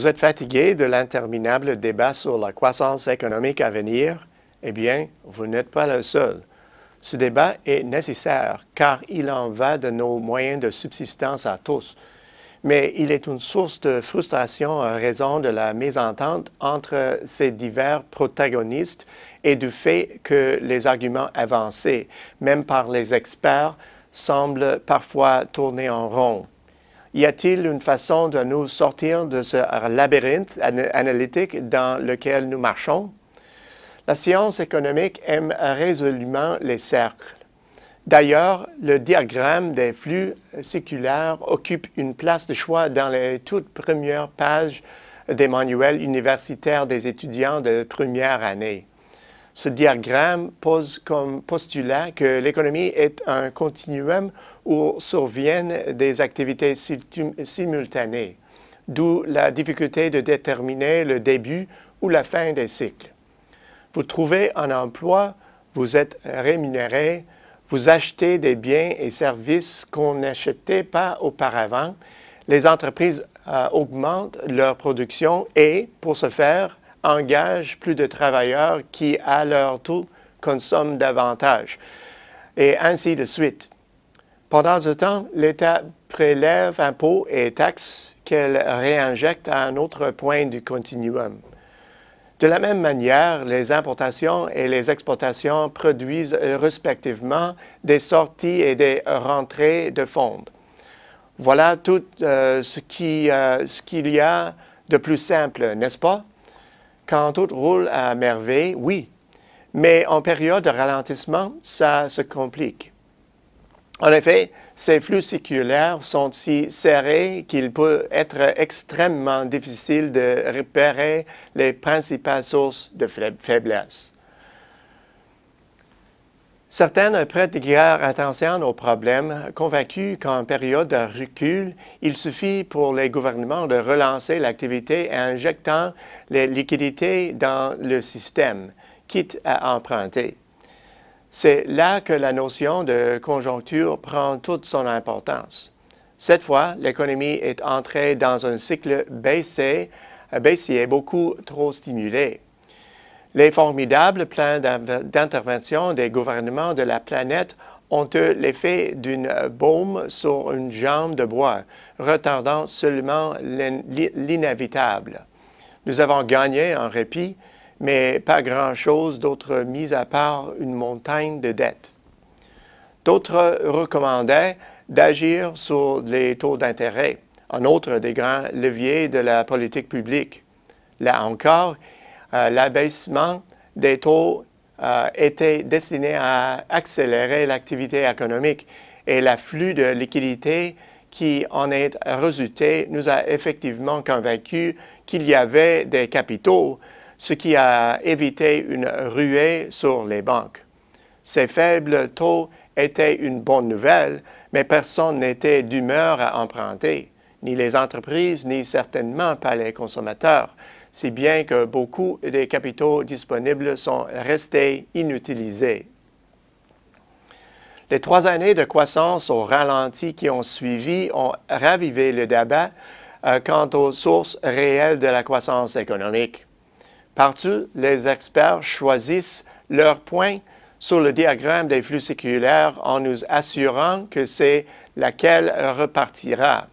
Vous êtes fatigué de l'interminable débat sur la croissance économique à venir Eh bien, vous n'êtes pas le seul. Ce débat est nécessaire car il en va de nos moyens de subsistance à tous. Mais il est une source de frustration en raison de la mésentente entre ces divers protagonistes et du fait que les arguments avancés, même par les experts, semblent parfois tourner en rond. Y a-t-il une façon de nous sortir de ce labyrinthe analytique dans lequel nous marchons? La science économique aime résolument les cercles. D'ailleurs, le diagramme des flux séculaires occupe une place de choix dans les toutes premières pages des manuels universitaires des étudiants de première année ce diagramme pose comme postulat que l'économie est un continuum où surviennent des activités simultanées, d'où la difficulté de déterminer le début ou la fin des cycles. Vous trouvez un emploi, vous êtes rémunéré, vous achetez des biens et services qu'on n'achetait pas auparavant, les entreprises euh, augmentent leur production et, pour ce faire, engagent plus de travailleurs qui, à leur tour, consomment davantage, et ainsi de suite. Pendant ce temps, l'État prélève impôts et taxes qu'elle réinjecte à un autre point du continuum. De la même manière, les importations et les exportations produisent euh, respectivement des sorties et des rentrées de fonds. Voilà tout euh, euh, ce qu'il y a de plus simple, n'est-ce pas? quand tout roule à merveille, oui, mais en période de ralentissement, ça se complique. En effet, ces flux circulaires sont si serrés qu'il peut être extrêmement difficile de repérer les principales sources de faiblesse. Certaines prêtent guère attention aux problèmes, convaincus qu'en période de recul, il suffit pour les gouvernements de relancer l'activité en injectant les liquidités dans le système, quitte à emprunter. C'est là que la notion de conjoncture prend toute son importance. Cette fois, l'économie est entrée dans un cycle baissé, baissier beaucoup trop stimulé. Les formidables plans d'intervention des gouvernements de la planète ont eu l'effet d'une baume sur une jambe de bois, retardant seulement l'inévitable. Nous avons gagné en répit, mais pas grand-chose d'autre mis à part une montagne de dettes. D'autres recommandaient d'agir sur les taux d'intérêt, un autre des grands leviers de la politique publique. Là encore, euh, l'abaissement des taux euh, était destiné à accélérer l'activité économique et l'afflux de liquidités qui en est résulté nous a effectivement convaincus qu'il y avait des capitaux, ce qui a évité une ruée sur les banques. Ces faibles taux étaient une bonne nouvelle, mais personne n'était d'humeur à emprunter, ni les entreprises, ni certainement pas les consommateurs si bien que beaucoup des capitaux disponibles sont restés inutilisés. Les trois années de croissance au ralenti qui ont suivi ont ravivé le débat euh, quant aux sources réelles de la croissance économique. Partout, les experts choisissent leur point sur le diagramme des flux séculaires en nous assurant que c'est laquelle repartira.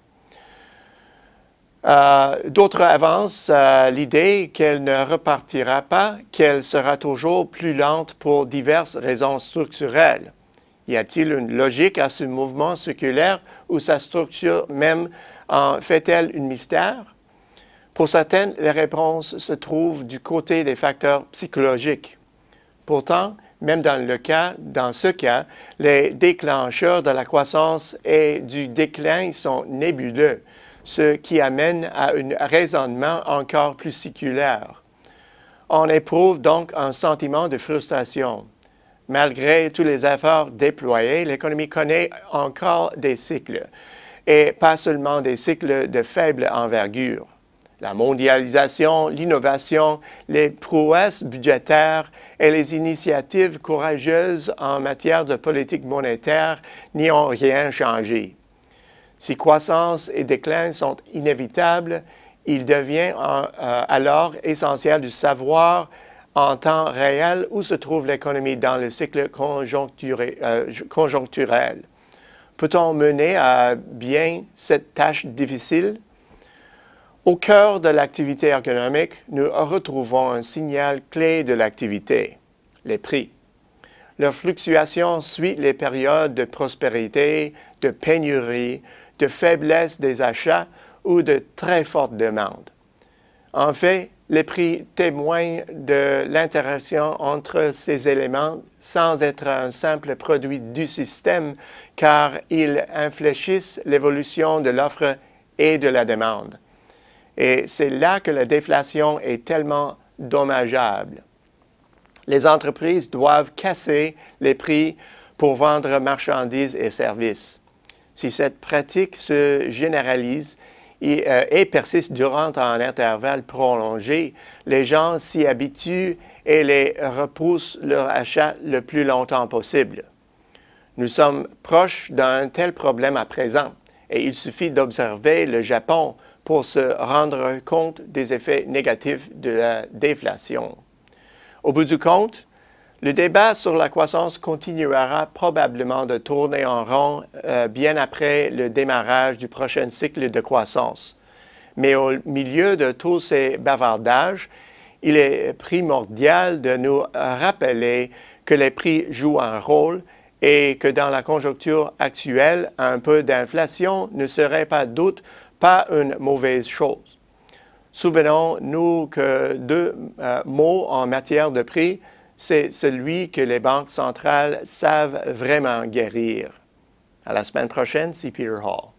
Euh, d'autres avancent euh, l'idée qu'elle ne repartira pas, qu'elle sera toujours plus lente pour diverses raisons structurelles. Y a-t-il une logique à ce mouvement circulaire ou sa structure même en fait-elle un mystère? Pour certaines, les réponses se trouvent du côté des facteurs psychologiques. Pourtant, même dans, le cas, dans ce cas, les déclencheurs de la croissance et du déclin sont nébuleux ce qui amène à un raisonnement encore plus circulaire. On éprouve donc un sentiment de frustration. Malgré tous les efforts déployés, l'économie connaît encore des cycles, et pas seulement des cycles de faible envergure. La mondialisation, l'innovation, les prouesses budgétaires et les initiatives courageuses en matière de politique monétaire n'y ont rien changé. Si croissance et déclin sont inévitables, il devient euh, alors essentiel de savoir en temps réel où se trouve l'économie dans le cycle conjoncturel. Euh, conjoncturel. Peut-on mener à bien cette tâche difficile? Au cœur de l'activité économique, nous retrouvons un signal clé de l'activité, les prix. Leur fluctuation suit les périodes de prospérité, de pénurie, de faiblesse des achats ou de très forte demande. En fait, les prix témoignent de l'interaction entre ces éléments sans être un simple produit du système, car ils infléchissent l'évolution de l'offre et de la demande. Et c'est là que la déflation est tellement dommageable. Les entreprises doivent casser les prix pour vendre marchandises et services. Si cette pratique se généralise euh, et, persiste durant un intervalle prolongé, les gens s'y habituent et les repoussent leur achat le plus longtemps possible. Nous sommes proches d'un tel problème à présent et il suffit d'observer le Japon pour se rendre compte des effets négatifs de la déflation. Au bout du compte, le débat sur la croissance continuera probablement de tourner en rond euh, bien après le démarrage du prochain cycle de croissance. Mais au milieu de tous ces bavardages, il est primordial de nous rappeler que les prix jouent un rôle et que dans la conjoncture actuelle, un peu d'inflation ne serait pas doute pas une mauvaise chose. Souvenons-nous que deux euh, mots en matière de prix c'est celui que les banques centrales savent vraiment guérir. À la semaine prochaine, c'est Peter Hall.